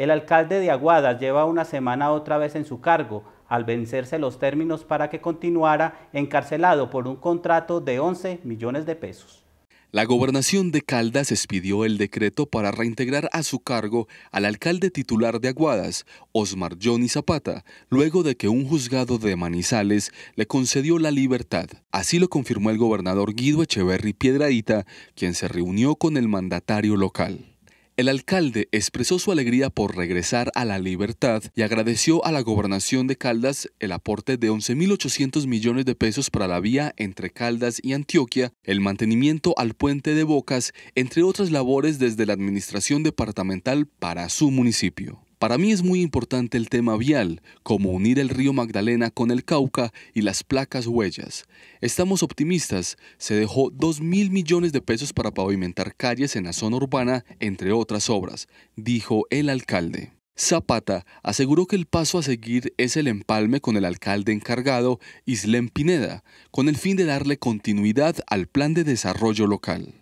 El alcalde de Aguadas lleva una semana otra vez en su cargo, al vencerse los términos para que continuara encarcelado por un contrato de 11 millones de pesos. La gobernación de Caldas expidió el decreto para reintegrar a su cargo al alcalde titular de Aguadas, Osmar Johnny Zapata, luego de que un juzgado de Manizales le concedió la libertad. Así lo confirmó el gobernador Guido Echeverry Piedradita, quien se reunió con el mandatario local. El alcalde expresó su alegría por regresar a la libertad y agradeció a la gobernación de Caldas el aporte de 11.800 millones de pesos para la vía entre Caldas y Antioquia, el mantenimiento al puente de Bocas, entre otras labores desde la administración departamental para su municipio. Para mí es muy importante el tema vial, como unir el río Magdalena con el Cauca y las placas huellas. Estamos optimistas, se dejó 2 mil millones de pesos para pavimentar calles en la zona urbana, entre otras obras, dijo el alcalde. Zapata aseguró que el paso a seguir es el empalme con el alcalde encargado, Islem Pineda, con el fin de darle continuidad al plan de desarrollo local.